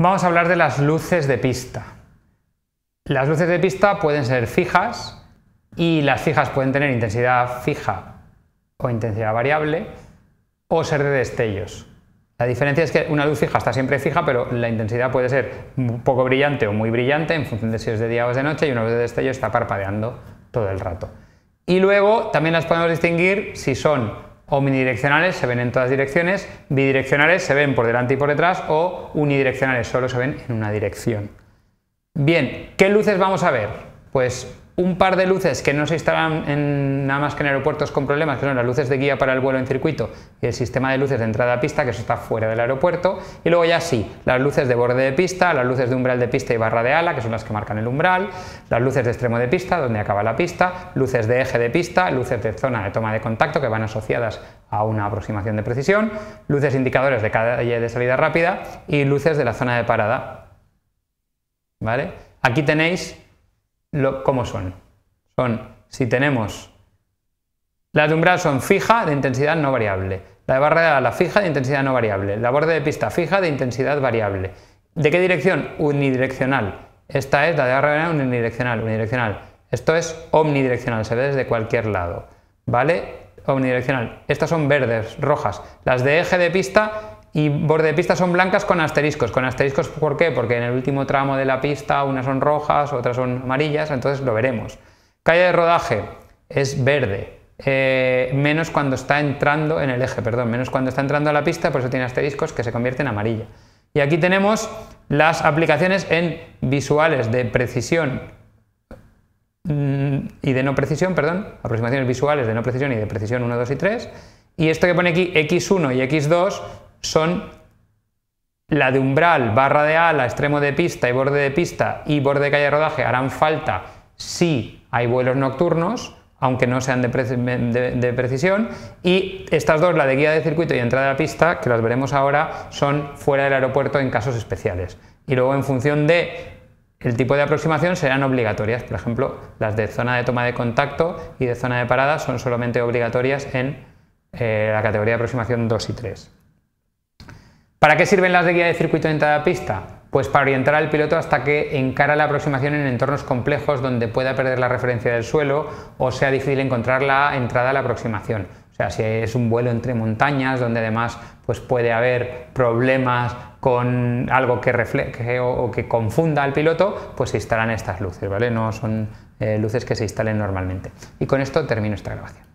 Vamos a hablar de las luces de pista. Las luces de pista pueden ser fijas y las fijas pueden tener intensidad fija o intensidad variable o ser de destellos. La diferencia es que una luz fija está siempre fija, pero la intensidad puede ser poco brillante o muy brillante en función de si es de día o es de noche y una luz de destello está parpadeando todo el rato. Y luego también las podemos distinguir si son Omnidireccionales se ven en todas direcciones, bidireccionales se ven por delante y por detrás o unidireccionales solo se ven en una dirección. Bien, ¿qué luces vamos a ver? Pues un par de luces que no se instalan en, nada más que en aeropuertos con problemas, que son las luces de guía para el vuelo en circuito y el sistema de luces de entrada a pista, que eso está fuera del aeropuerto, y luego ya sí, las luces de borde de pista, las luces de umbral de pista y barra de ala, que son las que marcan el umbral, las luces de extremo de pista, donde acaba la pista, luces de eje de pista, luces de zona de toma de contacto, que van asociadas a una aproximación de precisión, luces indicadores de calle de salida rápida y luces de la zona de parada. ¿Vale? Aquí tenéis cómo son. Son, si tenemos, las de umbral son fija de intensidad no variable, la de barra de ala fija de intensidad no variable, la borde de pista fija de intensidad variable. ¿De qué dirección? Unidireccional. Esta es la de barra de ala unidireccional, unidireccional. Esto es omnidireccional, se ve desde cualquier lado, ¿vale? Omnidireccional. Estas son verdes, rojas. Las de eje de pista y borde de pista son blancas con asteriscos. ¿Con asteriscos por qué? Porque en el último tramo de la pista unas son rojas, otras son amarillas, entonces lo veremos. Calle de rodaje es verde, eh, menos cuando está entrando en el eje, perdón, menos cuando está entrando a la pista, por eso tiene asteriscos que se convierten en amarilla. Y aquí tenemos las aplicaciones en visuales de precisión mm, y de no precisión, perdón, aproximaciones visuales de no precisión y de precisión 1, 2 y 3. Y esto que pone aquí X1 y X2 son la de umbral, barra de ala, extremo de pista y borde de pista y borde de calle rodaje harán falta si hay vuelos nocturnos, aunque no sean de, precisión. Y estas dos, la de guía de circuito y entrada de la pista, que las veremos ahora, son fuera del aeropuerto en casos especiales. Y luego en función de el tipo de aproximación serán obligatorias. Por ejemplo, las de zona de toma de contacto y de zona de parada son solamente obligatorias en eh, la categoría de aproximación 2 y 3. ¿Para qué sirven las de guía de circuito de entrada a pista? Pues para orientar al piloto hasta que encara la aproximación en entornos complejos donde pueda perder la referencia del suelo o sea difícil encontrar la entrada a la aproximación. O sea, si es un vuelo entre montañas donde además pues puede haber problemas con algo que refleje o, que confunda al piloto, pues se instalan estas luces, ¿vale? No son eh, luces que se instalen normalmente. Y con esto termino esta grabación.